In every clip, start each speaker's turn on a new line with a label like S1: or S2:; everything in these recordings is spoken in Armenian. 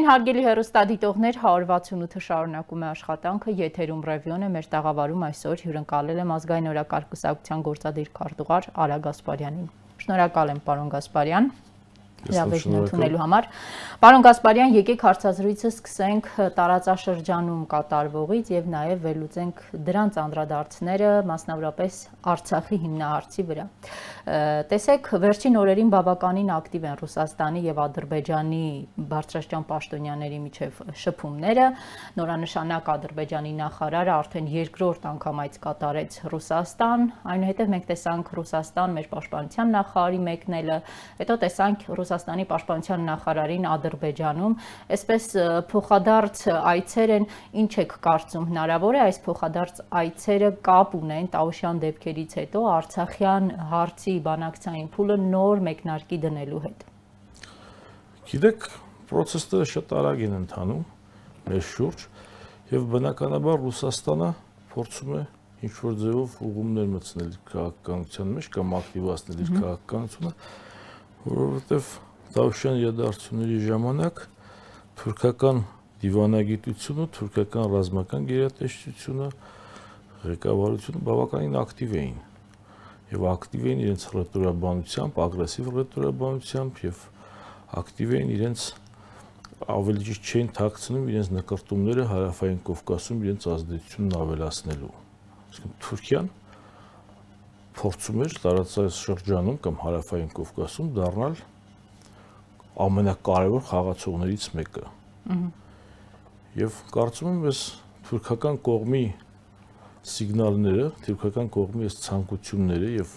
S1: Վերջին հարգելի հերոստադիտողներ 168-ը շարունակում է աշխատանքը, եթերում ռևյոն է մեր տաղավարում այսօր հյուրընկալել եմ ազգային օրակարգ կուսակցության գործադիր քարտուղար Արա Գասպարյանին։ Շնորհակալ եմ, պարոն Գասպարյան հրավերն ընդունելու համար։ Պարոն Գասպարյան, եկեք հարցազրույցը սկսենք տարածաշրջանում կատարվողից եւ նաեւ վերլուծենք դրանց անդրադարձները, մասնավորապես Արցախի հիմնահարցի վրա։ Տեսեք, վերջին օրերին բավականին ակտիվ են Ռուսաստանի եւ Ադրբեջանի բարձրաստիճան պաշտոնյաների միջև շփումները։ Նորանշանակ Ադրբեջանի նախարարը արդեն երկրորդ անգամ այդ կատարեց Ռուսաստան, այնուհետև մենք տեսանք Ռուսաստան մեր պաշտպանության նախարարի մեկնելը, հետո տեսանք Ռուս Ռուսաստանի պաշտպանության նախարարին Ադրբեջանում, այսպես փոխադարձ այցեր են, ինչ եք կարծում, հնարավոր է այս փոխադարձ այցերը կապ ունեն Տաուշյան դեպքերից հետո Արցախյան հարցի բանակցային փուլը նոր մեկնարկի դնելու հետ։
S2: Գիտեք, process-ը շատ արագ են ընթանում մեր շուրջ եւ բնականաբար Ռուսաստանը փորձում է ինչ որ ձևով ուղումներ մտցնել քաղաքականության մեջ կամ ակտիվացնել իր քաղաքականությունը, որովհետեւ Տավշյան իրադարձությունների ժամանակ թուրքական դիվանագիտությունը, թուրքական ռազմական գերատեսչությունը, ղեկավարությունը բավականին ակտիվ էին եւ ակտիվ էին իրենց ռետորաբանությամբ, ագրեսիվ ռետորաբանությամբ եւ ակտիվ էին իրենց ավելի ճիշտ չեն ཐակցնում իրենց նկարտումները հարավային Կովկասում իրենց ազդեցությունն ավելացնելու։ Իսկ Թուրքիան փորձում էր տարածաշրջանում կամ հարավային Կովկասում դառնալ ամենակարևոր խաղացողներից մեկը։ Եվ կարծում եմ, ես թուրքական կողմի սիգնալները, թուրքական կողմի այս ցանկությունները եւ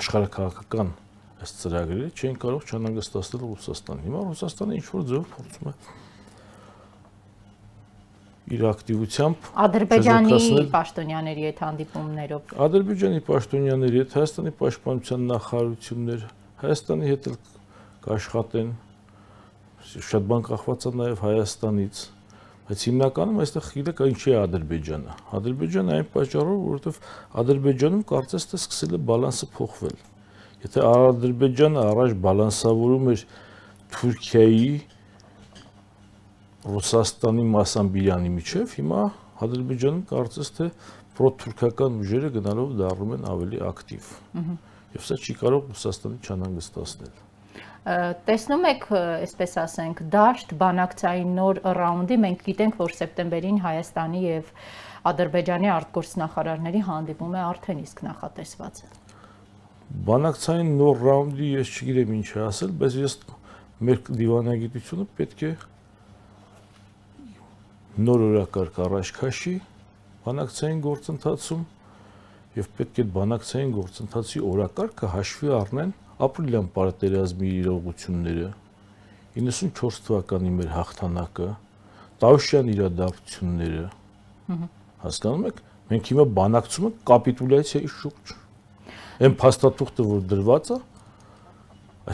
S2: աշխարհակաղակական այս ծրագրերը չեն կարող չանհանգստացնել Ռուսաստանին։ Հիմա Ռուսաստանը ինչ որ ձեւով փորձում է իր ակտիվությամբ
S1: Ադրբեջանի պաշտոնյաների հետ հանդիպումներով
S2: Ադրբեջանի պաշտոնյաների հետ Հայաստանի պաշտպանության նախարարություններ Հայաստանի հետ էլ կաշխատեն շատ բան կախված է նաև Հայաստանից, բայց հիմնականում այստեղ գիտեք ինչի է Ադրբեջանը։ Ադրբեջանը այն պատճառով, որովհետև Ադրբեջանում կարծես թե սկսել է բալանսը փոխվել։ Եթե Ադրբեջանը առաջ բալանսավորում էր Թուրքիայի Ռուսաստանի մասամբիրանի միջև, հիմա Ադրբեջանում կարծես թե պրոթուրքական ուժերը գնալով դառնում են ավելի ակտիվ։ Եվ սա չի կարող Ռուսաստանի չանհանգստացնել
S1: տեսնում եք, այսպես ասենք, դաշտ բանակցային նոր ռաունդի, մենք գիտենք, որ սեպտեմբերին Հայաստանի եւ Ադրբեջանի արտգործնախարարների հանդիպում է արդեն իսկ նախատեսված։
S2: Բանակցային նոր ռաունդի ես չգիտեմ ինչ է ասել, բայց ես մեր դիվանագիտությունը պետք է նոր օրակարգ առաջ քաշի բանակցային գործընթացում եւ պետք է բանակցային գործընթացի օրակարգը հաշվի առնեն ապրիլյան պարտերազմի իրողությունները 94 թվականի մեր հաղթանակը Տավշյան իրադարձությունները հասկանում եք մենք հիմա բանակցում ենք կապիտուլյացիայի շուրջ այն փաստաթուղթը որ դրված է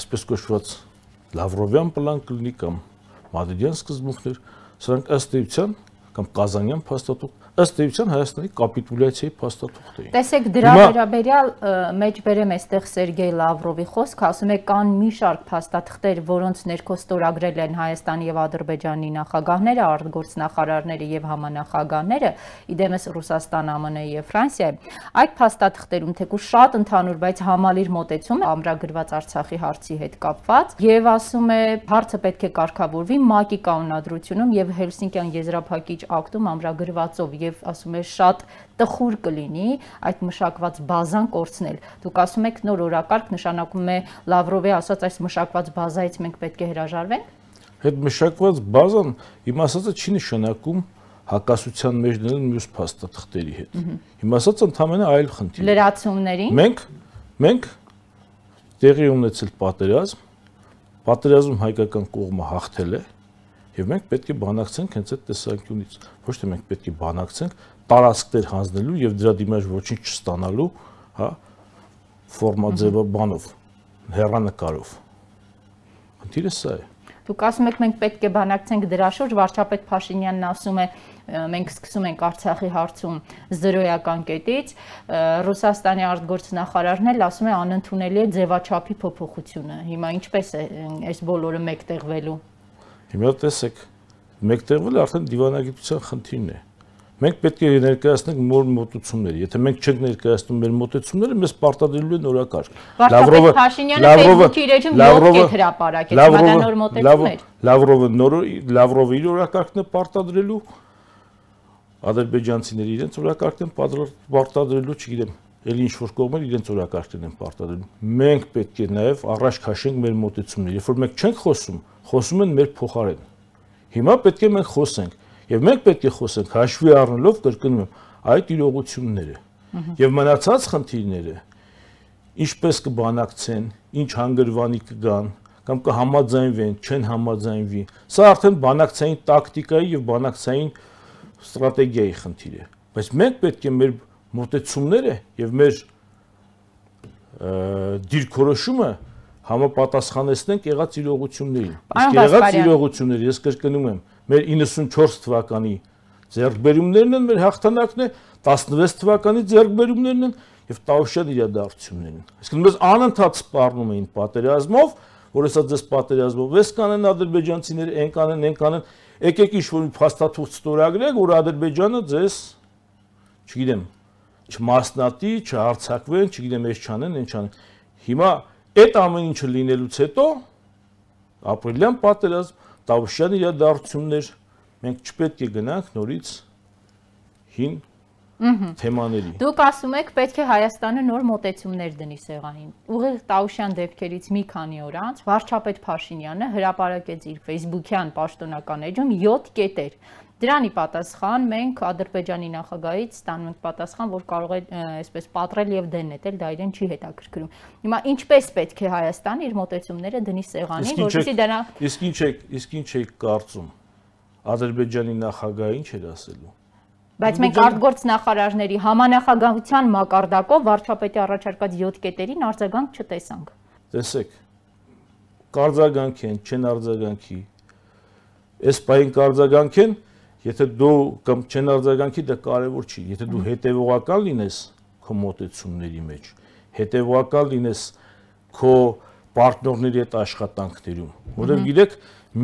S2: այսպես կոչված Լավրովյան պլան կլինի կամ Մադրիդյան սկզբունքներ սրանք ըստ էության կամ Կազանյան փաստաթուղթ ըստ էության Հայաստանի կապիտուլյացիայի փաստաթուղթ էին։ Տեսեք դրա
S1: վերաբերյալ մեջ բերեմ այստեղ Սերգեյ Լավրովի խոսքը, ասում է կան մի շարք փաստաթղթեր, որոնց ներքո ստորագրել են Հայաստանի եւ Ադրբեջանի նախագահները, արտգործնախարարները եւ համանախագահները, իդեմս Ռուսաստան, ԱՄՆ-ը եւ Ֆրանսիա։ Այդ փաստաթղթերում թեկուզ շատ ընդհանուր, բայց համալիր մոտեցում ամրագրված Արցախի հարցի հետ կապված եւ ասում է հարցը պետք է կարգավորվի ՄԱԿ-ի կանոնադրությունում եւ Հելսինկյան եզրափակիչ ակտում ամրագրվածով եւ ասում է շատ տխուր կլինի այդ մշակված բազան կորցնել։ Դուք ասում եք նոր օրակարգ նշանակում է Լավրովի ասած այս մշակված բազայից մենք պետք է հրաժարվենք։
S2: Այդ մշակված բազան իմ ասածը չի նշանակում հակասության մեջ դնել մյուս փաստաթղթերի հետ։ Հիմա ասած ընդհանրապես այլ խնդիր։
S1: Լրացումների։ Մենք
S2: մենք տեղի ունեցել պատերազմ, պատերազմ հայկական կողմը հաղթել է, Եվ մենք պետք է բանակցենք հենց այդ տեսանկյունից։ Ոչ թե մենք պետք է բանակցենք տարածքներ հանձնելու եւ դրա դիմաց ոչինչ չստանալու, հա, ֆորմաձևը բանով, հերանկարով։ Հնդիրը սա է։
S1: Դուք ասում եք մենք պետք է բանակցենք դրա շուրջ, վարչապետ Փաշինյանն ասում է մենք սկսում ենք Արցախի հարցում զրոյական կետից Ռուսաստանի արտգործնախարարն էլ ասում է անընդունելի է ձևաչափի փոփոխությունը։ Հիմա ինչպես է այս բոլորը մեկտեղվելու։
S2: Հիմա տեսեք, մեկտեղվել արդեն դիվանագիտության խնդիրն է։ Մենք պետք է ներկայացնենք մոր մոտեցումներ։ Եթե մենք չենք ներկայացնում մեր մոտեցումները, մեզ պարտադրելու են օրակարգ։ Լավրովը Լավրովը Լավրովը հրապարակեց նոր մոտեցումներ։ Լավրովը նոր Լավրովը իր օրակարգն է պարտադրելու ադրբեջանցիները իրենց օրակարգն են պարտադրելու, չգիտեմ, ելի ինչ որ կողմեր իրենց օրակարգին են պարտադրում։ Մենք պետք է նաև առաջ քաշենք մեր մոտեցումները։ Երբ որ մենք չենք խոսում, խոսում են մեր փոխարեն։ Հիմա պետք է մենք խոսենք, եւ մենք պետք է խոսենք հաշվի առնելով կրկնում այդ իրողությունները եւ մնացած խնդիրները ինչպես կբանակցեն, ինչ հանգրվանի կգան կամ կհամաձայնվեն, չեն համաձայնվի։ Սա արդեն բանակցային տակտիկայի եւ բանակցային ստրատեգիայի խնդիր է։ Բայց մենք պետք է մեր մեր մտեցումները եւ մեր դիրքորոշումը համապատասխանեցնենք եղած իրողություններին։ Իսկ եղած իրողությունները ես կրկնում եմ, մեր 94 թվականի ձեռքբերումներն են, մեր հաղթանակն է 16 թվականի ձեռքբերումներն են եւ Տաուշյան իրադարձություններն են։ Իսկ մենք անընդհատ սպառնում էին պատերազմով, որ հեսա դες պատերազմով ես կանեն ադրբեջանցիները, այն կանեն, այն կանեն, եկեք ինչ որ փաստաթուղթ ստորագրեք, որ Ադրբեջանը ձեզ չգիտեմ չմասնատի, չհարցակվեն, չգիտեմ ես չանեն, ինչ անեն։ Հիմա այդ ամեն ինչը լինելուց հետո ապրիլյան պատերազմ, Տավուշյան իրադարձություններ, մենք չպետք է գնանք նորից հին թեմաների։
S1: Դուք ասում եք պետք է Հայաստանը նոր մոտեցումներ դնի սեղանին։ Ուղիղ Տաուշյան դեպքերից մի քանի օր անց վարչապետ Փաշինյանը հրապարակեց իր Facebook-յան պաշտոնական էջում 7 կետեր, Դրանի պատասխան մենք Ադրբեջանի նախագահից ստանում ենք պատասխան, որ կարող է այսպես պատրել եւ դեն նետել, դա իրեն չի հետաքրքրում։ Հիմա ինչպես պետք է Հայաստան իր մտեցումները դնի սեղանին, որովհետեւ դրա
S2: Իսկ ինչ է, իսկ ինչ է կարծում։ Ադրբեջանի նախագահը ինչ էր ասելու բայց մենք արտգործ
S1: նախարարների համանախագահության մակարդակով վարչապետի առաջարկած 7 կետերին արձագանք չտեսանք։
S2: Տեսեք։ Կարձագանք են, չեն արձագանքի։ Այս պայն կարձագանք են, Եթե դու կամ չեն արձագանքի, դա կարևոր չի։ Եթե դու հետևողական լինես քո մտածումների մեջ, հետևողական լինես քո պարտներների հետ աշխատանքներում, որովհետև գիտեք,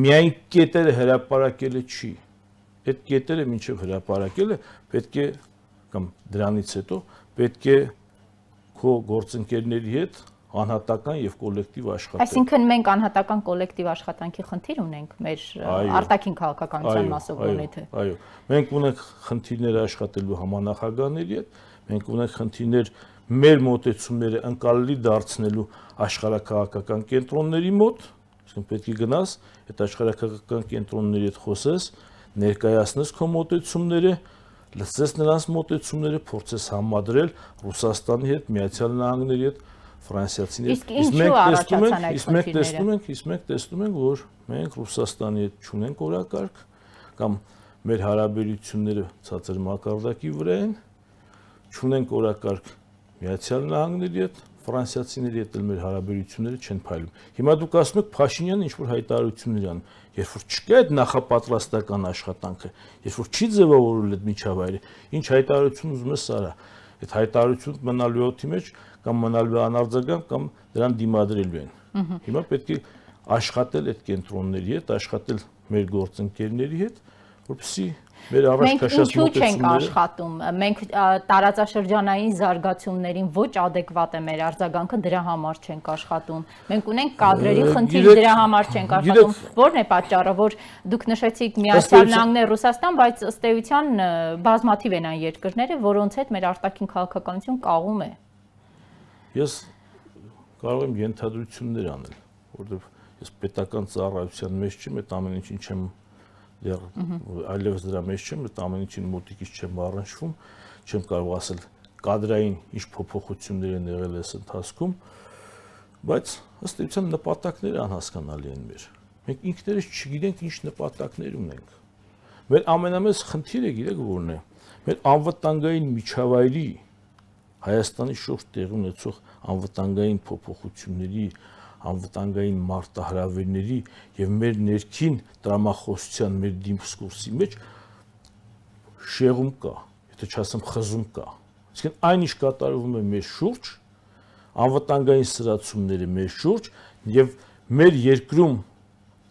S2: միայն կետերը հրաապարակելը չի։ Այդ կետերը ինչև հրաապարակելը պետք է կամ դրանից հետո պետք է քո գործընկերների հետ անհատական եւ կոլեկտիվ աշխատանք։ Այսինքն
S1: մենք անհատական կոլեկտիվ աշխատանքի խնդիր ունենք մեր արտաքին քաղաքականության մասով թե։
S2: Այո, մենք ունենք խնդիրներ աշխատելու համանախագահների հետ, մենք ունենք խնդիրներ մեր մոտեցումները անկալելի դարձնելու աշխարհակաղակական կենտրոնների մոտ, այսինքն պետք է գնաս այդ աշխարհակաղակական կենտրոնների հետ խոսես, ներկայացնես քո մոտեցումները, լսես նրանց մոտեցումները, փորձես համադրել Ռուսաստանի հետ, Միացյալ Նահանգների հետ, ֆրանսիացիներ։ Իսկ մենք տեսնում ենք, իսկ մենք տեսնում ենք, իսկ մենք տեսնում ենք, որ մենք Ռուսաստանի հետ չունենք օրակարգ կամ մեր հարաբերությունները ցածր մակարդակի վրա են, չունենք օրակարգ Միացյալ Նահանգների հետ, ֆրանսիացիների հետ էլ մեր հարաբերությունները չեն փայլում։ Հիմա դուք ասում եք Փաշինյանը ինչ որ հայտարարություններ ան, երբ որ չկա այդ նախապատրաստական աշխատանքը, երբ որ չի ձևավորվել այդ միջավայրը, ինչ հայտարարություն ուզում ես արա։ Այդ հայտարարությունը մնալու օթի մեջ կամ մնալու անարձագամ կամ դրան դիմադրելու են։ Հիմա պետք է աշխատել այդ կենտրոնների հետ, աշխատել մեր գործընկերների հետ, որպեսզի մեր առաջ քաշած մոտեցումները Մենք ինչու՞ չենք
S1: աշխատում։ Մենք տարածաշրջանային զարգացումներին ոչ adekvat է մեր արձագանքը, դրա համար չենք աշխատում։ Մենք ունենք կadrերի խնդիր, դրա համար չենք աշխատում։ Որն է պատճառը, որ դուք նշեցիք Միացյալ Նահանգներ, Ռուսաստան, բայց ըստ էության բազմաթիվ են այն երկրները, որոնց հետ մեր արտաքին քաղաքականություն կաղում է։ Ա
S2: Ես կարող եմ ենթադրություններ անել, որովհետև ես պետական ծառայության մեջ չեմ, այդ ամեն ինչին չեմ դեռ այլևս դրա մեջ չեմ, այդ ամեն ինչին մոտիկից չեմ առնչվում, չեմ կարող ասել կադրային ինչ փոփոխություններ են եղել այս ընթացքում, բայց ըստ էության նպատակները անհասկանալի են մեր։ Մենք ինքներս չգիտենք ինչ նպատակներ ունենք։ Մեր ամենամեծ խնդիրը գիտեք որն է։ Մեր անվտանգային միջավայրի Հայաստանի շուրջ տեղի ունեցող անվտանգային փոփոխությունների, անվտանգային մարտահրավերների եւ մեր ներքին դրամախոսության մեր դիսկուրսի մեջ շեղում կա, եթե չասեմ խզում կա։ Իսկեն այնիշ կատարվում է մեր շուրջ, անվտանգային սրացումները մեր շուրջ եւ մեր երկրում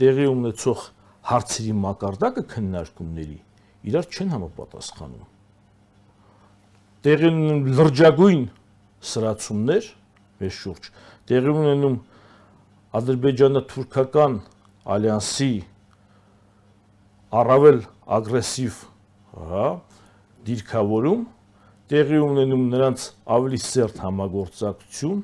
S2: տեղի ունեցող հարցերի մակարդակը քննարկումների իրար չեն համապատասխանում։ Տեղի ունեն լրջագույն սրացումներ, մեր շուրջ։ Տեղի ունենում ադրբեջանա-թուրքական ալյանսի առավել ագրեսիվ, հա, դիրքավորում տեղի ունենում նրանց ավելի սերտ համագործակցություն,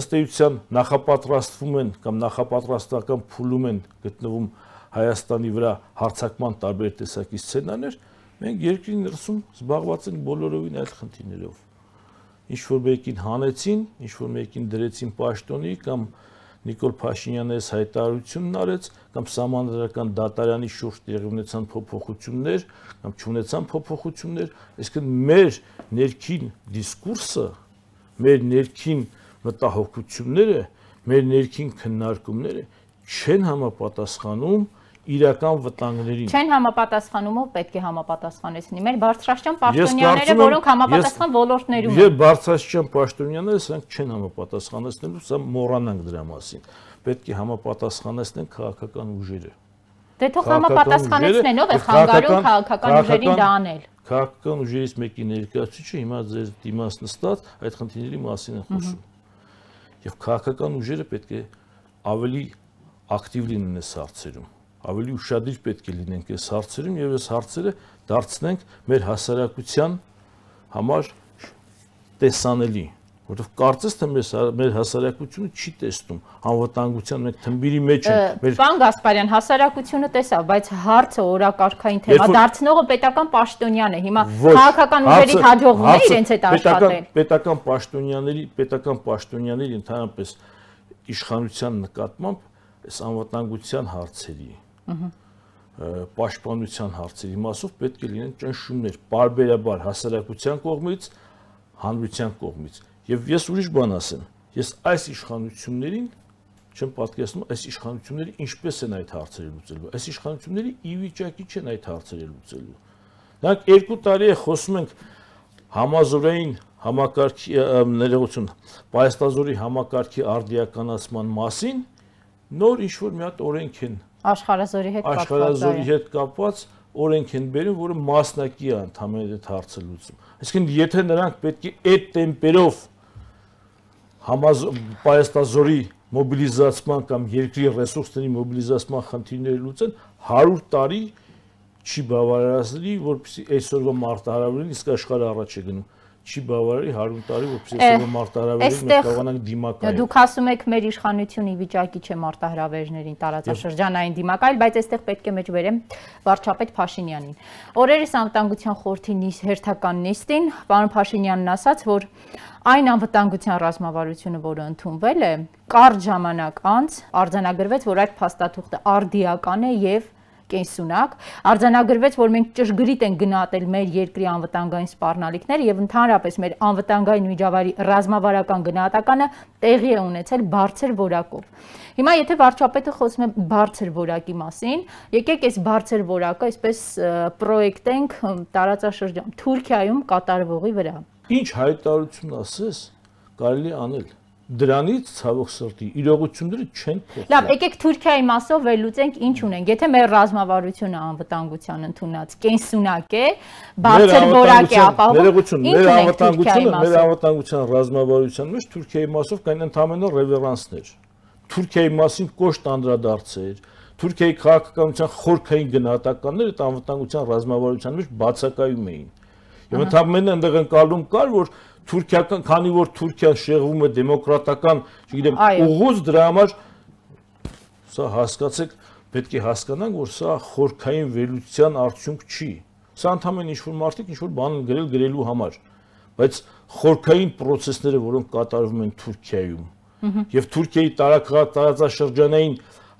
S2: ըստ էության նախապատրաստվում են կամ նախապատրաստական փուլում են գտնվում Հայաստանի վրա հարցակման տարբեր տեսակի սցենաներ, մենք երկրի ներսում զբաղված ենք բոլորովին այլ խնդիրներով ինչ որ մեկին հանեցին, ինչ որ մեկին դրեցին պաշտոնի կամ Նիկոլ Փաշինյանը այս հայտարարությունն արեց կամ համանդրական դատարանի շուրջ տեղի ունեցան փոփոխություններ կամ չունեցան փոփոխություններ, այսինքն մեր ներքին դիսկուրսը, մեր ներքին մտահոգությունները, մեր ներքին քննարկումները չեն համապատասխանում իրական վտանգներին։
S1: Չեն համապատասխանումով պետք է համապատասխանեցնի։ Մեր բարձրաստիճան պաշտոնյաները, որոնք համապատասխան ոլորտներում են։ Եվ
S2: բարձրաստիճան պաշտոնյաները սրանք չեն համապատասխանեցնելու, սա մոռանանք դրա մասին։ Պետք է համապատասխանեցնեն քաղաքական ուժերը։
S1: Դե թող համապատասխանեցնեն, ով է խանգարում քաղաքական ուժերին դա անել։
S2: Քաղաքական ուժերից մեկի ներկայացուցիչը հիմա ձեր դիմաց նստած այդ խնդիրների մասին է խոսում։ Եվ քաղաքական ուժերը պետք է ավելի ակտիվ լինեն այս հարցերում ավելի ուրشادիր պետք է լինենք այս հարցերում եւ այս հարցերը դարձնենք մեր հասարակության համար տեսանելի, որովհետեւ կարծես թե մեր մեր հասարակությունը չի տեսնում անվտանգության մենք թմբիրի մեջ ենք։ մեր Պան
S1: Գասպարյան հասարակությունը տեսավ, բայց հարցը օրակարգային թեմա դարձնողը պետական պաշտոնյանն է։ Հիմա քաղաքական ուժերի հաջողվում է իրենց հետ աշխատել։
S2: Պետական պաշտոնյաների, պետական պաշտոնյաների ընդհանրապես իշխանության նկատմամբ այս անվտանգության հարցերի պաշտպանության հարցերի մասով պետք է լինեն ճնշումներ բարբերաբար հասարակության կողմից, հանրության կողմից։ Եվ ես ուրիշ բան ասեմ, ես այս իշխանություններին չեմ պատկերացնում այս իշխանությունները ինչպես են այդ հարցերը լուծելու։ Այս իշխանությունները ի վիճակի չեն այդ հարցերը լուծելու։ Նրանք երկու տարի է խոսում ենք համազորային համակարգի ներողություն, պայստազորի համակարգի արդիականացման մասին, նոր ինչ որ մի հատ օրենք են
S1: Աշխարազորի հետ կապված։ Աշխարազորի
S2: հետ կապված օրենք են բերում, որը մասնակի է ընդհանրապես այդ հարցը լուծում։ Այսինքն եթե նրանք պետք է այդ տեմպերով համազ պայստազորի մոբիլիզացման կամ երկրի ռեսուրսների մոբիլիզացման խնդիրները լուծեն 100 տարի չի բավարարացնի, որպեսզի այսօրվա մարտահրավերին իսկ աշխարհը առաջ է գնում չի բավարարի 100 տարի, որպեսզի այսօրվա մարտահրավերին մենք կարողանանք դիմակայել։ Դուք
S1: ասում եք մեր իշխանությունը ի վիճակի չէ մարտահրավերներին տարածաշրջանային դիմակայել, բայց այստեղ պետք է մեջ վերեմ վարչապետ Փաշինյանին։ Օրերս անվտանգության խորհրդի նիս հերթական նիստին պարոն Փաշինյանն ասաց, որ այն անվտանգության ռազմավարությունը, որը ընդունվել է, կարճ ժամանակ անց արձանագրվեց, որ այդ փաստաթուղթը արդիական է եւ կենսունակ, արձանագրվեց, որ մենք ճշգրիտ ենք գնահատել մեր երկրի անվտանգային սպառնալիքները եւ ընդհանրապես մեր անվտանգային միջավայրի ռազմավարական գնահատականը տեղի է ունեցել բարձր որակով։ Հիմա եթե վարչապետը խոսում է բարձր որակի մասին, եկեք այս բարձր որակը այսպես պրոյեկտենք տարածաշրջան Թուրքիայում կատարվողի վրա։
S2: Ինչ հայտարարություն ասես, կարելի անել դրանից ցավոք սրտի իրողությունները չեն փոխվում։ Լավ, եկեք
S1: Թուրքիայի մասով վերլուծենք ինչ ունենք։ Եթե մեր ռազմավարությունը անվտանգության ընդունած կենսունակ է, բարձր որակ է ապահովում։ Ներողություն, մեր անվտանգությունը, մեր
S2: անվտանգության ռազմավարության մեջ Թուրքիայի մասով կային ընդհանրապես ռևերանսներ։ Թուրքիայի մասին կոշտ անդրադարձեր, Թուրքիայի քաղաքականության խորքային գնահատականները այդ անվտանգության ռազմավարության մեջ բացակայում էին։ Եվ ընդհանրապես այնտեղ ընկալում կար, որ Թուրքիական, քանի որ Թուրքիան շեղվում է դեմոկրատական, չգիտեմ, ուղուց դրա համար սա հասկացեք, պետք է հասկանանք, որ սա խորքային վերլուծության արդյունք չի։ Սա ընդհանրապես ինչ-որ մարդիկ ինչ-որ բան են գրել գրելու համար, բայց խորքային process-ները, որոնք կատարվում են Թուրքիայում, եւ Թուրքիայի տարածաշրջանային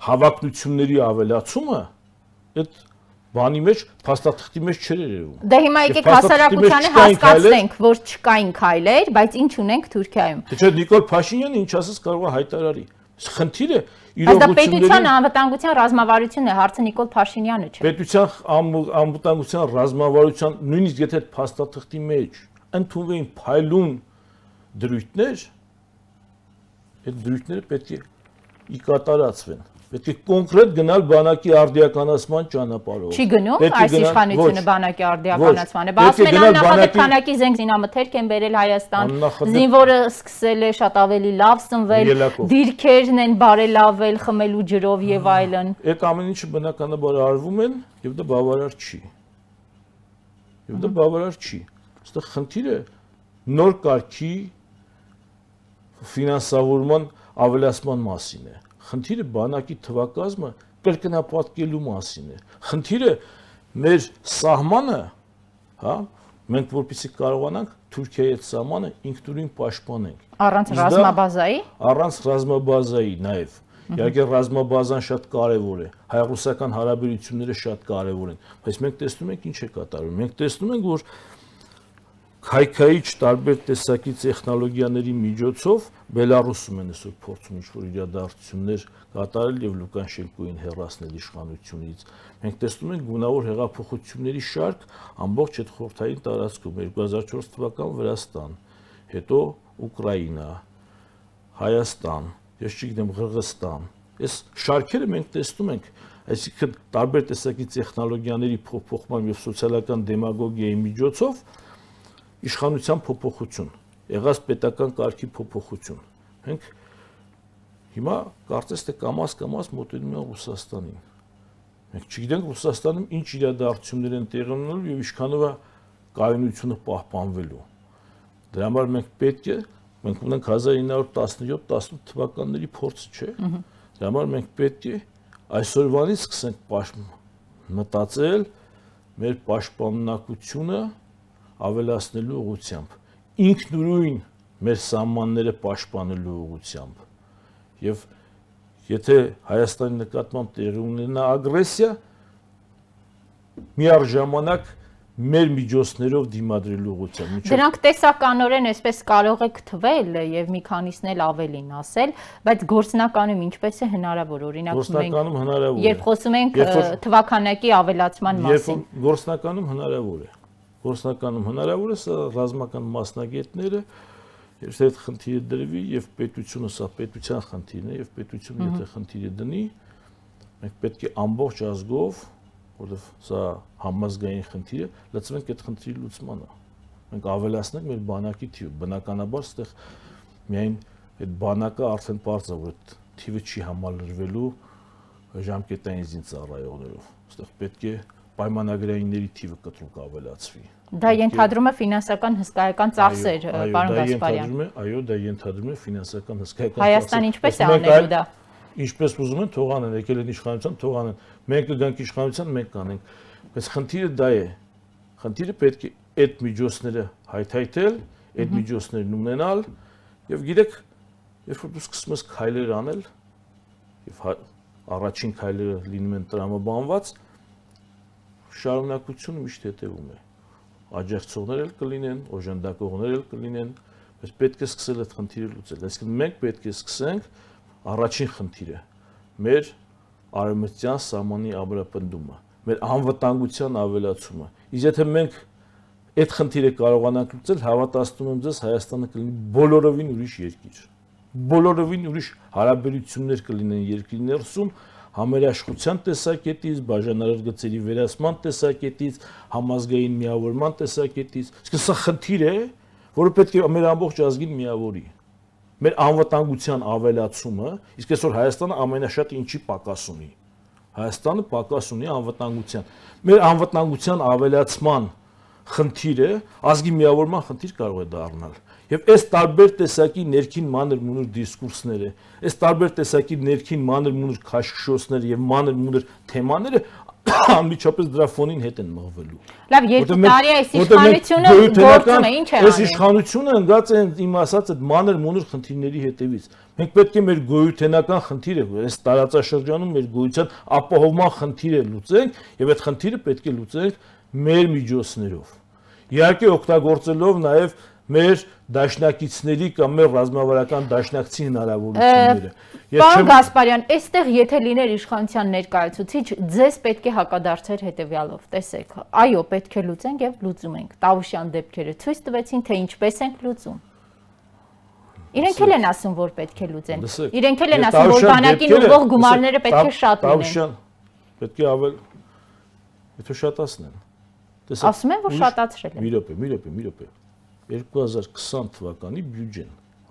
S2: հավակնությունների ավելացումը, այդ բանի մեջ, փաստաթղթի մեջ չէր երևում։ Դե հիմա եկեք հասարակությանը հասկացնենք,
S1: որ չկային քայլեր, բայց ինչ ունենք Թուրքիայում։
S2: Դե չէ Նիկոլ Փաշինյանը ինչ ասած կարող է հայտարարի։ Խնդիրը իրողությունների Բայց դա պետության
S1: անվտանգության ռազմավարությունն է, հարցը Նիկոլ Փաշինյանը չէ։
S2: Պետության անվտանգության ռազմավարության նույնիսկ եթե փաստաթղթի մեջ ընդունվեին փայլուն դրույթներ, այդ դրույթները պետք է ի կատարածվեն Պետք է կոնկրետ գնալ բանակի արդիականացման ճանապարհով։ Չի գնում այս իշխանությունը
S1: բանակի արդիականացմանը։ Բացել աննախադեպ քանակի զենք զինամթերք են վերել Հայաստան։ Զինվորը սկսել է շատ ավելի լավ սնվել, դիրքերն են բարելավել խմելու ջրով եւ այլն։
S2: Այդ ամեն ինչը բնականաբար արվում են եւ դա բավարար չի։ Եվ դա բավարար չի։ Այստեղ խնդիրը նոր կարգի ֆինանսավորման ավելացման մասին է։ Խնդիրը բանակի թվակազմը կրկնապատկելու մասին է։ Խնդիրը մեր սահմանը, հա, մենք որպեսզի կարողանանք Թուրքիայի այդ սահմանը ինքնուրույն պաշտպանենք։
S1: Առանց ռազմաբազայի։
S2: Առանց ռազմաբազայի նաև։ Իհարկե ռազմաբազան շատ կարևոր է, հայ-ռուսական հարաբերությունները շատ կարևոր են, բայց մենք տեսնում ենք ինչ է կատարվում։ Մենք տեսնում ենք, որ քայքայիչ տարբեր տեսակի տեխնոլոգիաների միջոցով Բելարուսում են այսօր փորձում ինչ-որ իրադարձություններ կատարել եւ Լուկաշենկոին հերացնել իշխանությունից։ Մենք տեսնում ենք գունավոր հեղափոխությունների շարք ամբողջ այդ խորթային տարածքում 2004 թվական Վրաստան, հետո Ուկրաինա, Հայաստան, ես չգիտեմ Ղրղստան։ Այս շարքերը մենք տեսնում ենք, այսինքն տարբեր տեսակի տեխնոլոգիաների փոփոխման եւ սոցիալական դեմագոգիայի միջոցով իշխանության փոփոխություն, եղած պետական կարգի փոփոխություն։ Հենք հիմա կարծես թե կամաս-կամաս մոտենում են Ռուսաստանին։ Մենք չգիտենք Ռուսաստանում ինչ իրադարձություններ են տեղի ունենում եւ ինչքանով է կայունությունը պահպանվելու։ Դրա համար մենք պետք է մենք ունենք 1917-18 թվականների փորձ, չէ՞։ Դրա համար մենք պետք է այսօրվանից սկսենք մտածել մեր պաշտպաննակությունը ավելացնելու ուղությամբ, ինքնուրույն մեր սահմանները պաշտպանելու ուղությամբ։ Եվ եթե Հայաստանի նկատմամբ տեղի ունենա ագրեսիա, միարժամանակ մեր միջոցներով դիմադրելու ուղղությամբ։
S1: Դրանք տեսականորեն այսպես կարող եք թվել եւ մի քանիսն էլ ավելին ասել, բայց գործնականում ինչպես է հնարավոր, օրինակ մենք Գործնականում
S2: հնարավոր է։ Երբ խոսում ենք
S1: թվականակի ավելացման մասին։
S2: Երբ գործնականում հնարավոր է գործնականում հնարավոր է սա ռազմական մասնագետները երբ այդ խնդիրը դրվի եւ պետությունը սա պետության խնդիրն է եւ պետությունը եթե խնդիրը դնի մենք պետք է ամբողջ ազգով որովհետեւ սա համազգային խնդիր է լծվենք այդ խնդրի լուծմանը մենք ավելացնենք մեր բանակի թիվը բնականաբար այդտեղ միայն այդ բանակը արդեն բարձր որ այդ թիվը չի համալրվելու ժամկետային զինծառայողներով այստեղ պետք է պայմանագրայինների թիվը կտրուկ ավելացվի։ Դա ենթադրում
S1: է ֆինանսական հսկայական ծախսեր, պարոն Գասպարյան։
S2: Այո, դա ենթադրում է ֆինանսական հսկայական ծախսեր։ Հայաստան ինչպես է անելու դա։ Ինչպես ուզում են թող անեն, եկել են իշխանության, թող անեն։ Մենք կգանք իշխանության, մենք կանենք։ Բայց խնդիրը դա է։ Խնդիրը պետք է այդ միջոցները հայթայթել, այդ միջոցներն ունենալ եւ գիտեք, երբ որ դու սկսում ես քայլեր անել եւ հա- առաջին քայլերը լինում են տրամաբանված, շարունակությունը միշտ հետևում է։ Աջակցողներ էլ կլինեն, օժանդակողներ էլ կլինեն, բայց պետք է սկսել այդ խնդիրը լուծել։ Այսինքն մենք պետք է սկսենք առաջին խնդիրը՝ մեր արևմտյան սահմանի ամրապնդումը, մեր անվտանգության ավելացումը։ Իսկ եթե մենք այդ խնդիրը կարողանանք լուծել, հավատացնում եմ ձեզ, Հայաստանը կլինի բոլորովին ուրիշ երկիր։ Բոլորովին ուրիշ հարաբերություններ կլինեն երկրի ներսում, համերաշխության տեսակետից, բաժանարար գծերի վերացման տեսակետից, համազգային միավորման տեսակետից։ Իսկ սա խնդիր է, որը պետք է մեր ամբողջ ազգին միավորի։ Մեր անվտանգության ավելացումը, իսկ այսօր Հայաստանը ամենաշատ ինչի պակաս ունի։ Հայաստանը պակաս ունի անվտանգության։ Մեր անվտանգության ավելացման խնդիրը ազգի միավորման խնդիր կարող է դառնալ։ դա Եվ այս տարբեր տեսակի ներքին մանր-մունր դիսկուրսները, այս տարբեր տեսակի ներքին մանր-մունր քաշքշոցները եւ մանր-մունր թեմաները անմիջապես դրա ֆոնին հետ են մղվելու։
S1: Լավ, երկու տարի այս
S2: իշխանությունը գործում է, ինչ է անում։ Այս իշխանությունը ընկած է իմ ասած այդ մանր-մունր խնդիրների հետևից։ Մենք պետք է մեր գոյութենական խնդիրը, այս տարածաշրջանում մեր գոյության ապահովման խնդիրը լուծենք եւ այդ խնդիրը պետք է լուծենք մեր միջոցներով։ Իհարկե օգտագործելով նաեւ մեր դաշնակիցների կամ մեր ռազմավարական դաշնակցի հնարավորությունները։
S1: Պարոն Գասպարյան, այստեղ եթե լիներ իշխանության ներկայացուցիչ, ձեզ պետք է հակադարձեր հետեւյալով, տեսեք, այո, պետք է լուծենք եւ լուծում ենք։ Տավուշյան դեպքերը ցույց տվեցին, թե ինչպես ենք լուծում։ Իրենք էլ են ասում, որ պետք է լուծեն։ Իրենք էլ են ասում, որ բանակին ուղղող գումարները պետք է շատ լինեն։ Տավուշյան
S2: պետք է ավել եթե շատացնեն։ Տեսեք։ Ասում են, որ շատացրել են։ Մի րոպե, մի րոպե, մի րոպե։ 2020 թվականի բյուջեն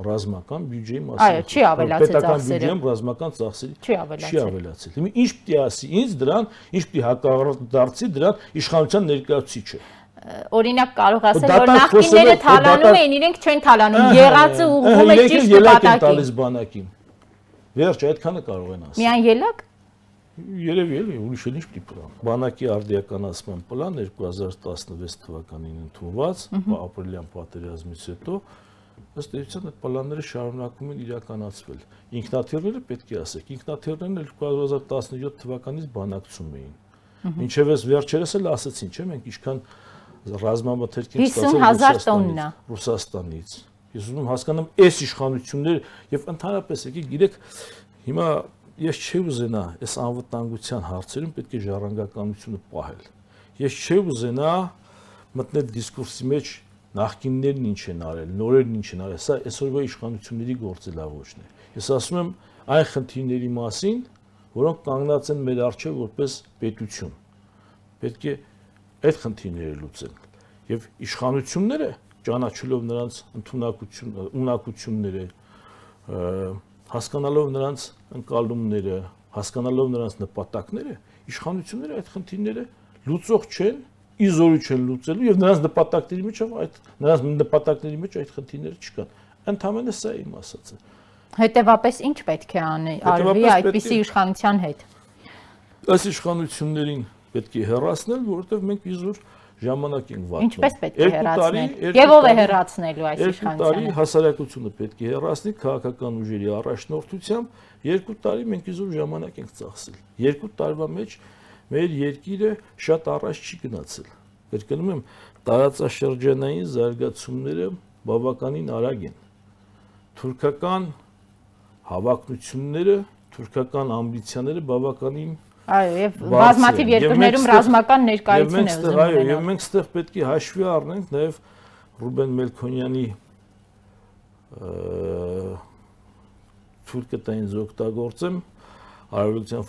S2: ռազմական բյուջեի մասին։ Այո, չի ավելացել ծախսերը։ Պետական բյուջեն ռազմական ծախսերը չի ավելացել։ Չի ավելացել։ Հիմա ինչ պիտի ասի ինձ դրան, ինչ պիտի հակառակորդի դրան իշխանության ներկայացուցիչը
S1: օրինակ կարող ասել որ նախկինները թալանում էին, իրենք չեն թալանում։ Եղածը ուղղում է ճիշտ նպատակին։ Իրենք ելակ են տալիս
S2: բանակին։ Վերջ, այդքանը կարող են ասել։ Միայն ելակ։ Երևի էլի ուրիշ էլ ինչ պիտի պլան։ Բանակի արդիականացման պլան 2016 թվականին ընդունված, ապրիլյան պատերազմից հետո ըստ էության այդ պլանները շարունակում են իրականացվել։ Ինքնաթիռները պետք է ասեք, ինքնաթիռներն 2017 թվականից բանակցում էին։ Ինչևէ վերջերս էլ ասացին, չէ՞, մենք ինչքան ռազմամթերքին ստացել Ռուսաստանից։ Ռուսաստանից։ Ես ուզում հասկանամ այս իշխանությունները եւ ընդհանրապես եկեք գիտեք հիմա ես չի ուզենա այս անվտանգության հարցերում պետք է ժառանգականությունը պահել։ Ես չի ուզենա մտնել դիսկուրսի մեջ նախկիններն ինչ են արել, նորերն ինչ են արել։ Սա այսօրվա իշխանությունների գործելավոճն է։ Ես ասում եմ այն խնդիրների մասին, որոնք կանգնած են մեր առջև որպես պետություն։ Պետք է այդ խնդիրները լուծել։ Եվ իշխանությունները ճանաչելով նրանց ընտունակություն, ունակությունները, հասկանալով նրանց ընկալումները, հասկանալով նրանց նպատակները, իշխանությունները այդ խնդիրները լուծող չեն, իզորի չեն լուծելու եւ նրանց նպատակների միջով այդ նրանց նպատակների մեջ այդ խնդիրները չկան։ Ընդհանրապես սա իմ ասածը։
S1: Հետևապես ինչ պետք է անի արվի այդպիսի իշխանության հետ։
S2: Այս իշխանություններին պետք է հեռացնել, որովհետեւ մենք իզոր ժամանակ ենք վատնում։ Ինչպես պետք է հերացնել։ Եվ ով է հերացնելու այս իշխանությունը։ 2 տարի հասարակությունը պետք է հերացնի քաղաքական ուժերի առաջնորդությամբ, 2 տարի մենք իզուր ժամանակ ենք ծախսել։ 2 տարվա մեջ մեր երկիրը շատ առաջ չի գնացել։ Կրկնում եմ, տարածաշրջանային զարգացումները բավականին արագ են։ Թուրքական հավակնությունները, թուրքական ամբիցիաները բավականին Այո, եւ բազմաթիվ երկրներում ռազմական ներկայություն է ուզում։ Այո, եւ մենք ստեղ պետք է հաշվի առնենք նաեւ Ռուբեն Մելքոնյանի թուրքը տայինս օգտագործեմ արևելության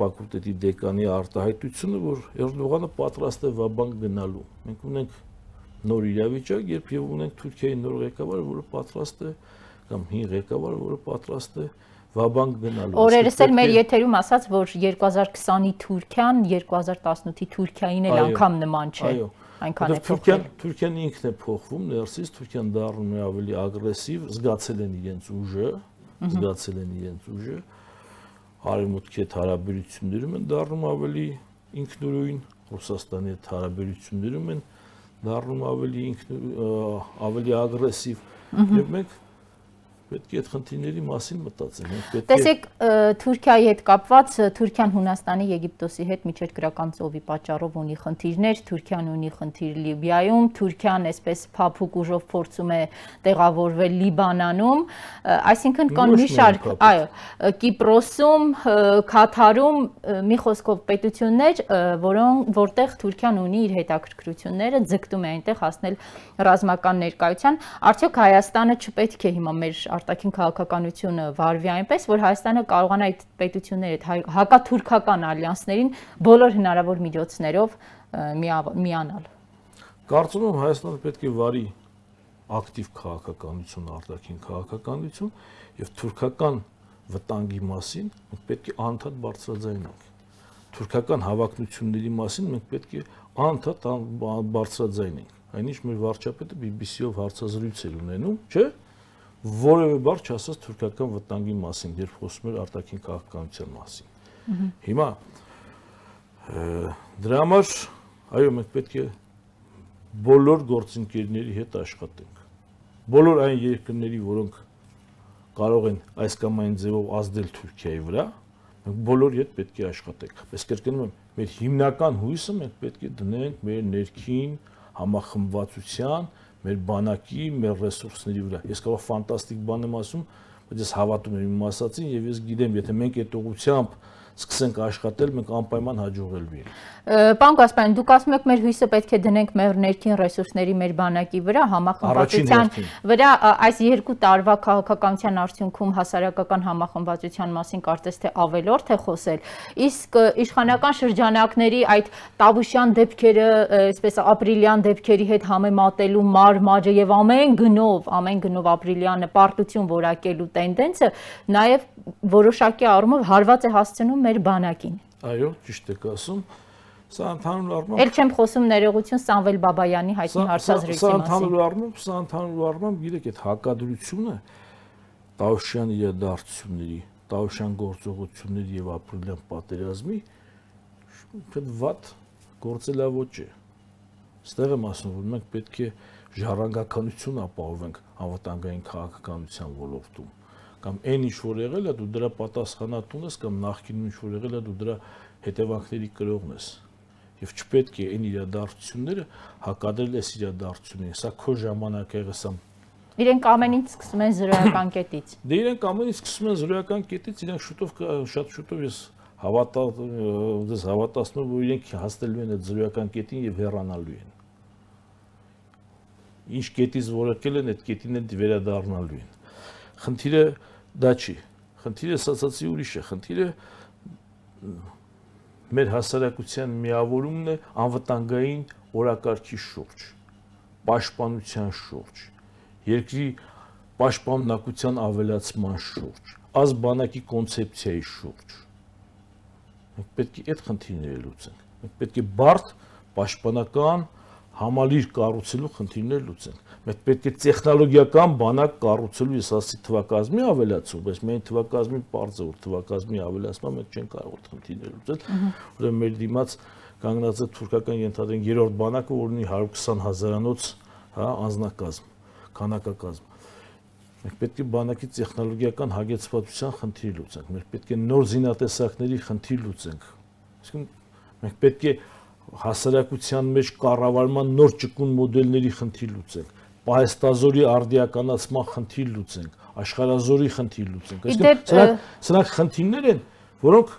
S2: ֆակուլտետի դեկանի արտահայտությունը, որ Էրդողանը պատրաստ է վաբան գնալու։ Մենք ունենք նոր իրավիճակ, երբ եւ ունենք Թուրքիայի նոր ղեկավար, որը պատրաստ է կամ հին ղեկավար, որը պատրաստ է վաբանկ գնալու։ Օրերս էլ մեր
S1: եթերում ասաց, որ 2020-ի Թուրքիան 2018-ի Թուրքիային էլ անգամ նման չէ։ Այո։ Այնքան է փոխվել։
S2: Թուրքիան Թուրքիան ինքն է փոխվում, ներսից Թուրքիան դառնում է ավելի ագրեսիվ, զգացել են իրենց ուժը, զգացել են իրենց ուժը։ Արևմուտքի հետ հարաբերություններում են դառնում ավելի ինքնուրույն, Ռուսաստանի հետ հարաբերություններում են դառնում ավելի ինքն ավելի ագրեսիվ։ Եվ մենք պետք է այդ խնդիրների մասին մտածեն։ Պետք է Տեսեք,
S1: Թուրքիայի հետ կապված Թուրքիան Հունաստանի, Եգիպտոսի հետ միջերկրական ծովի պատճառով ունի խնդիրներ, Թուրքիան ունի խնդիր Լիբիայում, Թուրքիան այսպես փափուկ ուժով փորձում է տեղավորվել Լիբանանում, այսինքն կան մի շարք, այո, Կիպրոսում, Քաթարում մի խոսքով պետություններ, որոնք որտեղ Թուրքիան ունի իր հետաքրքրությունները, ձգտում է այնտեղ հասնել ռազմական ներկայության, արդյոք Հայաստանը չպետք է հիմա մեր արտաքին քաղաքականությունը վարվի այնպես, որ Հայաստանը կարողանա այդ պետությունների այդ հակաթուրքական ալիանսներին բոլոր հնարավոր միջոցներով միանալ։
S2: Կարծում եմ Հայաստանը պետք է վարի ակտիվ քաղաքականություն, արտաքին քաղաքականություն եւ թուրքական վտանգի մասին մենք պետք է անդադ բարձրաձայնենք։ Թուրքական հավակնությունների մասին մենք պետք է անդադ բարձրաձայնենք այնինչ մեր վարչապետը BBC-ով հարցազրույց էր ունենում, չէ՞ որևէ բառ չասած թուրքական վտանգի մասին, երբ խոսում էր արտաքին քաղաքականության մասին։ Հիմա դրա համար այո, մենք պետք է բոլոր գործընկերների հետ աշխատենք։ Բոլոր այն երկրների, որոնք կարող են այս կամ այն ձևով ազդել Թուրքիայի վրա, մենք բոլորի հետ պետք է աշխատենք։ Ես կրկնում եմ, մեր հիմնական հույսը մենք պետք է դնենք մեր ներքին համախմբվածության մեր բանակի, մեր ռեսուրսների վրա։ Ես կարող ֆանտաստիկ բան եմ ասում, բայց ես հավատում եմ իմ ասածին եւ ես գիտեմ, եթե մենք այդ ուղությամբ սկսենք աշխատել, մենք անպայման հաջողելու ենք։
S1: Պարոն Գասպարյան, դուք ասում եք մեր հույսը պետք է դնենք մեր ներքին ռեսուրսների մեր բանակի վրա, համախմբվածության վրա, այս երկու տարվա քաղաքականության արդյունքում հասարակական համախմբվածության մասին կարծես թե ավելորդ է խոսել։ Իսկ իշխանական շրջանակների այդ Տավուշյան դեպքերը, այսպես ապրիլյան դեպքերի հետ համեմատելու մարմարը եւ ամեն գնով, ամեն գնով ապրիլյանը պարտություն որակելու տենդենսը նաև որոշակի առումով հարված է հասցնում մեր բանակին։
S2: Այո, ճիշտ եք ասում։ Սա ընդհանուր առմամբ Էլ
S1: չեմ խոսում ներողություն Սամվել Բաբայանի հայտնի հարցազրույցի մասին։
S2: Սա ընդհանուր առմամբ, սա ընդհանուր առմամբ գիտեք այդ հակադրությունը Տաուշյան իրադարձությունների, Տաուշյան գործողությունների եւ ապրիլյան պատերազմի շատ վատ գործելավոճ է։ Ստեղ եմ ասում, որ մենք պետք է ժառանգականություն ապահովենք անվտանգային քաղաքականության ոլորտում կամ այն ինչ որ եղել է դու դրա պատասխանատուն ես կամ նախկինում ինչ որ եղել է դու դրա հետևանքների կրողն ես եւ չպետք է այն իրադարձությունները հակադրել այս իրադարձություններին սա քո ժամանակը եղես ամ
S1: Իրենք ամեն ինչ սկսում են զրոյական կետից։
S2: Դե իրենք ամեն ինչ սկսում են զրոյական կետից, իրենք շուտով շատ շուտով ես հավատա դες հավատացնում որ իրենք հասնելու են այդ զրոյական կետին եւ հեռանալու են ինչ կետից որակել են այդ կետին էլ վերադառնալու են խնդիրը դա չի։ Խնդիրը ասացածի ուրիշ է, խնդիրը մեր հասարակության միավորումն է անվտանգային օրակարգի շուրջ, պաշտպանության շուրջ, երկրի պաշտպաննակության ավելացման շուրջ, ազբանակի կոնցեպցիայի շուրջ։ Մենք պետք է այդ խնդիրները լուծենք։ Մենք պետք է բարդ պաշտպանական համալիր կառուցելու խնդիրներ լուծենք։ Մենք պետք է տեխնոլոգիական բանակ կառուցելու ես ասի թվակազմի ավելացում, բայց մենք թվակազմի բարձր որ թվակազմի ավելացումը մենք չենք կարող խնդիրներ լուծել։ Ուրեմն մեր դիմաց կանգնած է թուրքական ենթադրեն երրորդ բանակը, որն ունի 120 հազարանոց, հա, անձնակազմ, քանակակազմ։ Մենք պետք է բանակի տեխնոլոգիական հագեցվածության խնդիր լուծենք, մենք պետք է նոր զինատեսակների խնդիր լուծենք։ Իսկ մենք պետք է հասարակության մեջ կառավարման նոր ճկուն մոդելների խնդիր լուծենք պահեստազորի արդիականացման խնդիր լուծենք, աշխարազորի խնդիր լուծենք։ Այսինքն սրանք սրանք խնդիրներ են, որոնք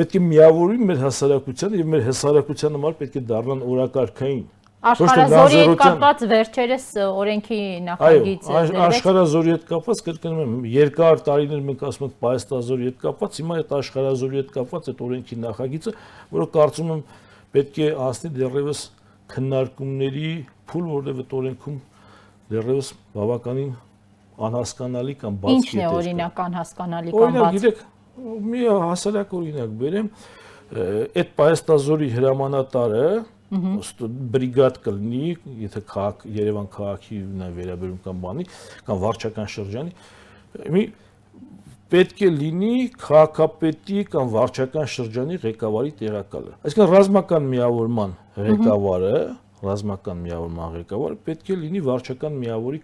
S2: պետք է միավորի մեր հասարակության եւ մեր հասարակության համար պետք է դառնան օրակարգային Աշխարազորի հետ կապված
S1: վերջերս օրենքի նախագիծը։ Այո, աշխարազորի
S2: հետ կապված կրկնում եմ, երկար տարիներ մենք ասում ենք պայստազորի հետ կապված, հիմա այդ աշխարազորի հետ կապված այդ օրենքի նախագիծը, որը կարծում եմ պետք է ասնի դեռևս քննարկումների փուլ, որովհետև այդ օրենքում դեռևս բավականին անհասկանալի կամ բաց գիտես։ Ինչն է օրինակ
S1: անհասկանալի կամ բաց։ Օրինակ, գիտեք,
S2: մի հասարակ օրինակ բերեմ, այդ Պայստազորի հրամանատարը բրիգադ կլինի, եթե քաղաք Երևան քաղաքի նա վերաբերում կամ բանի, կամ վարչական շրջանի մի պետք է լինի քաղաքապետի կամ վարչական շրջանի ղեկավարի տեղակալը։ Այսինքն ռազմական միավորման ղեկավարը, mm -hmm ռազմական միավորման ղեկավար պետք է լինի վարչական միավորի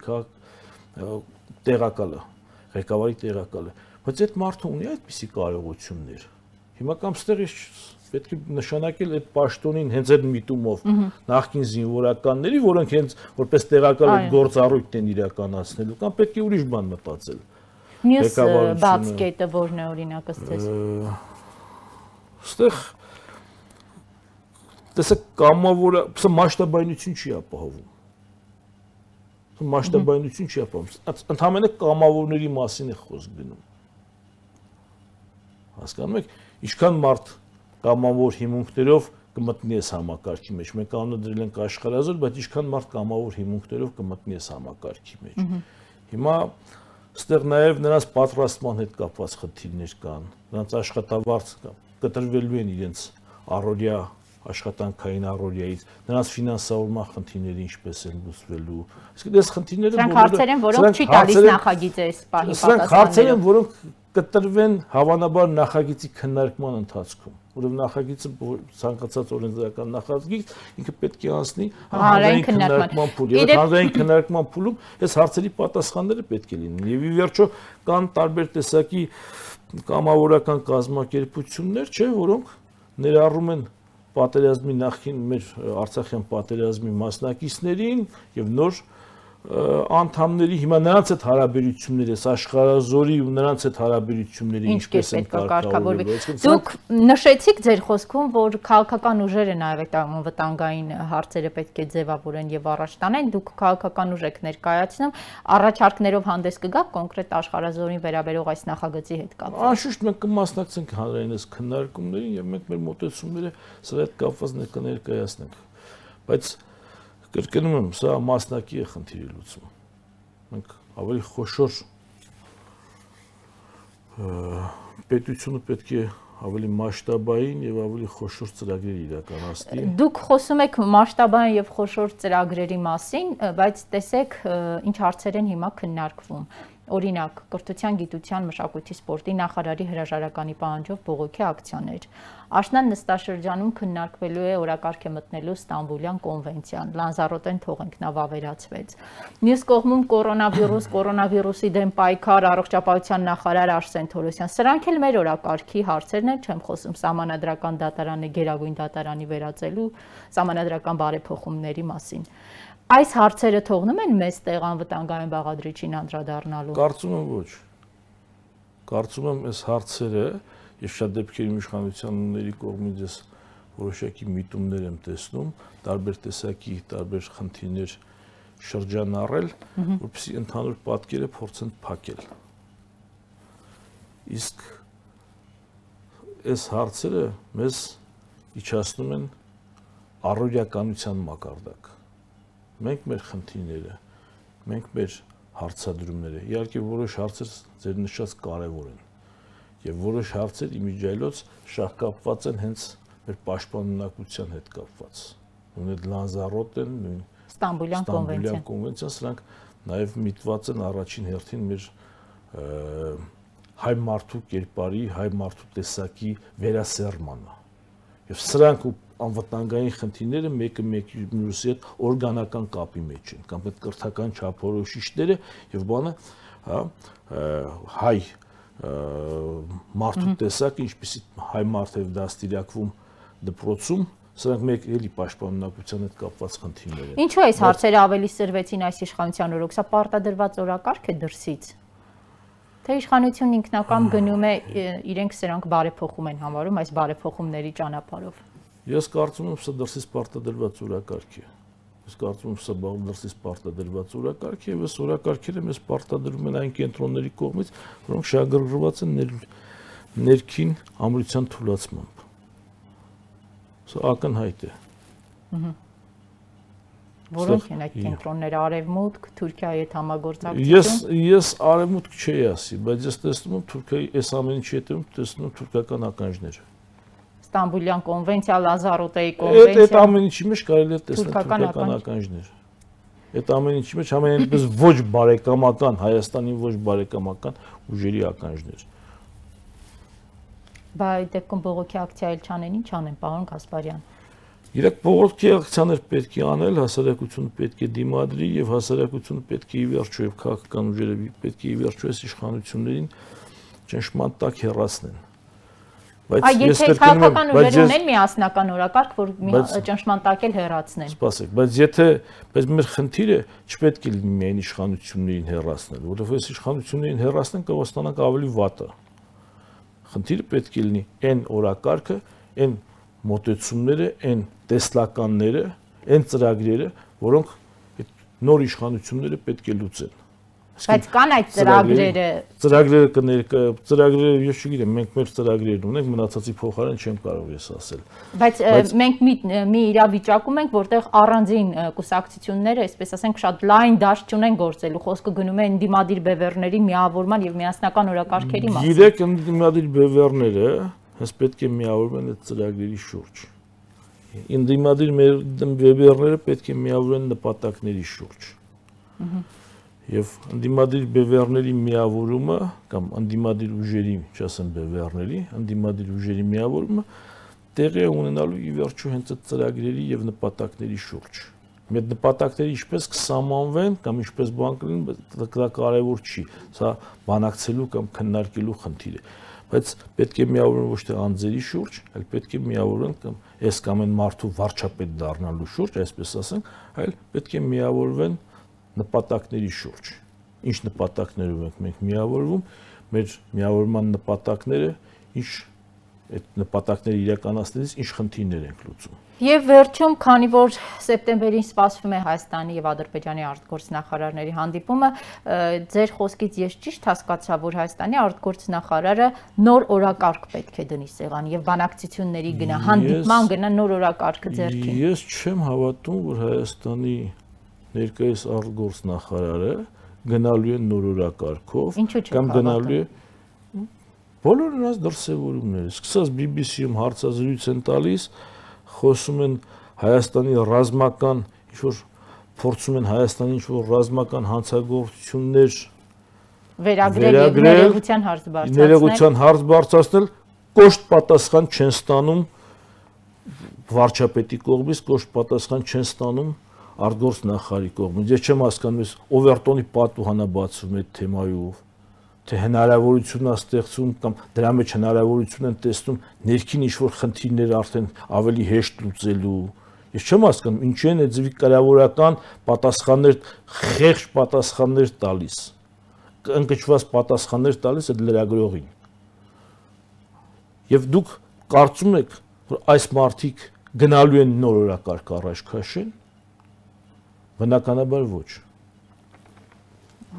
S2: տեղակալը, ղեկավարի տեղակալը, բայց այդ մարդը ունի այդպիսի կարողություններ։ Հիմա կամ ստեղից պետք է նշանակել այդ պաշտոնին հենց այդ միտումով նախքին զինվորականների, որոնք հենց որպես տեղակալ այդ գործառույթն են իրականացնելու, կամ պետք է ուրիշ բան մտածել։ Մյուս բաց
S1: կետը որն է օրինակը ցես։
S2: Ստեղ տեսեք կամավորը, սա մասշտաբայնություն չի ապահովում։ Սա մասշտաբայնություն չի ապահովում։ Ընդհանրապես կամավորների մասին է խոսք գնում։ Հասկանում եք, ինչքան մարդ կամավոր հիմունքներով կմտնի այս համակարգի մեջ։ Մենք անդրել ենք աշխարհազոր, բայց ինչքան մարդ կամավոր հիմունքներով կմտնի այս համակարգի մեջ։ Հիմա ստեղ նաև նրանց պատրաստման հետ կապված խնդիրներ կան։ Նրանց աշխատավարձ կտրվելու են իրենց առօրյա աշխատանքային առօրյայից, նրանց ֆինանսավորման խնդիրները ինչպես են լուծվելու։ Իսկ դες խնդիրները որոնք հարցեր են, որոնք չի տալիս նախագիծը այս պահի պատասխանը։ Սրանք հարցեր են, որոնք կտրվեն հավանաբար նախագիծի քննարկման ընթացքում որով նախագիծը ցանկացած օրենսդրական նախագիծ ինքը պետք է անցնի հանրային քննարկման փուլ եւ հանրային քննարկման փուլում այս հարցերի պատասխանները պետք է լինեն եւ ի վերջո կան տարբեր տեսակի կամավորական կազմակերպություններ, չէ, որոնք ներառում են պատերազմի նախին մեր Արցախյան պատերազմի մասնակիցներին եւ նոր անդամների հիմա նրանց այդ հարաբերությունները, այս աշխարհազորի ու նրանց այդ հարաբերությունները ինչպես են կարգավորվել։ Դուք
S1: նշեցիք ձեր խոսքում, որ քաղաքական ուժերը նաև այդ անվտանգային հարցերը պետք է ձևավորեն եւ առաջ տանեն։ Դուք քաղաքական ուժ եք ներկայացնում, առաջարկներով հանդես կգաք կոնկրետ աշխարհազորին վերաբերող այս նախագծի հետ կապված։
S2: Անշուշտ մենք կմասնակցենք հանրային այս քննարկումներին եւ մենք մեր մտածումները սրա հետ կապված ներկայացնենք։ Բայց Կրկնում եմ, սա մասնակի է խնդիրի լուծումը։ Մենք ավելի խոշոր պետությունը պետք է ավելի մասշտաբային եւ ավելի խոշոր ծրագրեր
S1: իրականացնի։ Դուք խոսում եք մասշտաբային եւ խոշոր ծրագրերի մասին, բայց տեսեք ինչ հարցեր են հիմա քննարկվում։ Օրինակ, կրթության, գիտության, մշակույթի, սպորտի նախարարի հրաժարականի պահանջով բողոքի ակցիաներ։ Աշնան նստաշրջանում քննարկվելու է օրակարգ է մտնելու Ստամբուլյան կոնվենցիան։ Լանզարոտեն թողենք նա վավերացվեց։ Մյուս կողմում կորոնավիրուս, կորոնավիրուսի դեմ պայքար առողջապահության նախարար Արսեն Թորոսյան։ Սրանք էլ մեր օրակարգի հարցերն են, չեմ խոսում համանadrական դատարանը Գերագույն դատարանի վերածելու համանadrական բարեփոխումների մասին։ Այս հարցերը թողնում են մեզ տեղ անվտանգային բաղադրիչին անդրադառնալու։ Կարծում եմ
S2: ոչ։ Կարծում եմ այս հարցերը եւ շատ դեպքերում իշխանությունների կողմից ես որոշակի միտումներ եմ տեսնում, տարբեր տեսակի, տարբեր խնդիրներ շրջանառել, որպեսզի ընդհանուր պատկերը փորձեն փակել։ Իսկ այս հարցերը մեզ իջացնում են առօրյականության մակարդակ։ Մենք մեր խնդիրները, մենք մեր հարցադրումները, իհարկե որոշ հարցեր ձեր նշած կարևոր են եւ որոշ հարցեր իմիջայլոց շահկապված են հենց մեր պաշտպանունակության հետ կապված։ Ունեն Լանզարոտեն, նույն
S1: Ստամբուլյան կոնվենցիան։ Ստամբուլյան
S2: կոնվենցիան, սրանք նաեւ միտված են առաջին հերթին մեր հայ մարդու կերպարի, հայ մարդու տեսակի վերասերմանը։ Եվ սրանք ու անվտանգային խնդիրները մեկը մեկի մյուսի հետ օրգանական կապի մեջ են, կամ այդ կրթական չափորոշիչները եւ բանը, հա, հայ մարդու տեսակ, ինչպիսի հայ մարդ եւ դաստիարակվում դպրոցում, սրանք մեկ էլի պաշտպանունակության հետ կապված խնդիրներ են։ Ինչու այս հարցերը
S1: ավելի սրվեցին այս իշխանության օրոք, սա պարտադրված օրակարգ է դրսից։ Թե իշխանությունն ինքնակամ գնում է իրենք սրանք բարեփոխում են համարում այս բարեփոխումների ճանապարհով։
S2: Ես կարծում եմ, սա դրսից պարտադրված օրակարգ է ես կարծում եմ սա բաղդրսից պարտադրված օրակարգ է եւ այս օրակարգերը մեզ պարտադրում են այն կենտրոնների կողմից, որոնք շահագրգռված են ներ, ներքին ամրության թուլացմամբ։ Սա ակնհայտ է։ Ահա
S1: որոնք են այդ կենտրոնները արևմուտք, Թուրքիայի հետ համագործակցություն։ Ես
S2: ես արևմուտք չի ասի, բայց ես տեսնում եմ Թուրքիայի այս ամենի չի հետևում, տեսնում թուրքական ականջները։
S1: Ստամբուլյան կոնվենցիա, Լազարոտեի կոնվենցիա։ Այդ ամեն
S2: ինչի մեջ կարելի է տեսնել թուրքական ականջներ։ Այդ ամեն ինչի մեջ ամեն ինչպես ոչ բարեկամական Հայաստանի ոչ բարեկամական ուժերի ականջներ։
S1: Բա այդ դեպքում բողոքի ակցիա էլ չանեն, ի՞նչ անեն, պարոն Գասպարյան։
S2: Իրեք բողոքի ակցիաներ պետք է անել, հասարակությունը պետք է դիմադրի եւ հասարակությունը պետք է ի վերջո եւ քաղաքական ուժերը պետք է ի վերջո այս իշխանություններին ճնշման տակ հեռացնեն Բայց ես կրկնում եմ, բայց ես ունեն
S1: միասնական օրակարգ, որ մի ճնշման տակել հեռացնեն։
S2: Սպասեք, բայց եթե բայց մեր խնդիրը չպետք է լինի միայն իշխանություններին հեռացնել, որովհետև այս իշխանություններին հեռացնեն կհաստանանք ավելի վատը։ Խնդիրը պետք է լինի այն օրակարգը, այն մոտեցումները, այն տեսլականները, այն ծրագրերը, որոնք այդ նոր իշխանությունները պետք է լուծեն
S1: Բայց կան այդ ծրագրերը։
S2: Ծրագրերը կներկա, ծրագրերը ես չգիտեմ, մենք մեր ծրագրերն ունենք, մնացածի փոխարեն չեմ կարող ես ասել։
S1: Բայց մենք մի մի իրավիճակում ենք, որտեղ առանձին կուսակցությունները, այսպես ասենք, շատ լայն դաշտ ունեն գործելու։ Խոսքը գնում է ընդդիմադիր բևեռների միավորման եւ միասնական օրակարգերի մասին։ Երեք
S2: ընդդիմադիր բևեռները հենց պետք է միավորվեն այդ ծրագրերի շուրջ։ Ընդդիմադիր մեր բևեռները պետք է միավորեն նպատակների շուրջ։ Ահա Եվ ընդդիմադիր բևեռների միավորումը կամ ընդդիմադիր ուժերի, չասեմ բևեռների, ընդդիմադիր ուժերի միավորումը տեղի է ունենալու ի վերջո հենց այդ ծրագրերի եւ նպատակների շուրջ։ Մեր նպատակները ինչպես կսահմանվեն կամ ինչպես բան կլինեն, դա կարևոր չի։ Սա բանակցելու կամ քննարկելու խնդիր է։ Բայց պետք է միավորեն ոչ թե անձերի շուրջ, այլ պետք է միավորեն կամ այս կամ այն մարդու վարչապետ դառնալու շուրջ, այսպես ասենք, այլ պետք է միավորվեն նպատակների շուրջ։ Ինչ նպատակներով ենք մենք միավորվում, մեր միավորման նպատակները, ինչ այդ նպատակները իրականացնելիս ինչ խնդիրներ ենք լուծում։
S1: Եվ վերջում, քանի որ սեպտեմբերին սպասվում է Հայաստանի եւ Ադրբեջանի արտգործնախարարների հանդիպումը, ձեր խոսքից ես ճիշտ հասկացա, որ Հայաստանի արտգործնախարարը նոր օրակարգ պետք է դնի սեղան եւ բանակցությունների գնա, հանդիպման գնա նոր օրակարգը ձեռքին։
S2: Ես չեմ հավատում, որ Հայաստանի ներկայիս արտգործնախարարը գնալու է նոր օրակարգով կամ գնալու է hm, բոլոր նրանց դրսևորումները սկսած BBC-ում հարցազրույց են տալիս խոսում են Հայաստանի ռազմական ինչ որ փորձում են Հայաստանի ինչ որ ռազմական հանցագործություններ
S1: վերագրել եւ ներողության հարց բարձրացնել։ Ներողության
S2: հարց բարձրացնել կոշտ պատասխան չեն ստանում վարչապետի կողմից, կոշտ պատասխան չեն ստանում արտգործ նախարարի կողմից։ Ես չեմ հասկանում, ես Օվերտոնի պատուհանը բացվում է թեմայով, թե հնարավորություն է ստեղծում կամ դրա մեջ հնարավորություն են տեսնում ներքին ինչ-որ խնդիրներ արդեն ավելի հեշտ լուծելու։ Ես չեմ հասկանում, ինչու են այդ ձվի կարևորական պատասխաններ, խեղճ պատասխաններ տալիս։ Ընկճված պատասխաններ տալիս այդ լրագրողին։ Եվ դուք կարծում եք, որ այս մարտիկ գնալու են նոր օրակարգ առաջ քաշեն, Բնականաբար ոչ։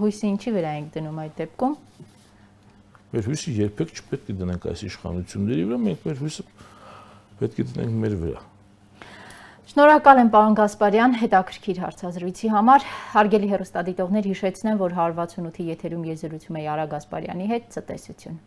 S1: Հույսը ինչի վրա ենք դնում այդ դեպքում։
S2: Մեր հույսը երբեք չպետք է դնենք այս իշխանությունների վրա, մենք մեր հույսը պետք է դնենք մեր վրա։
S1: Շնորհակալ եմ պարոն Գասպարյան հետաքրքիր հարցազրույցի համար։ Հարգելի հերոստադիտողներ, հիշեցնեմ, որ 168-ի եթերում եզերություն է Արա Գասպարյանի հետ ծտեսություն։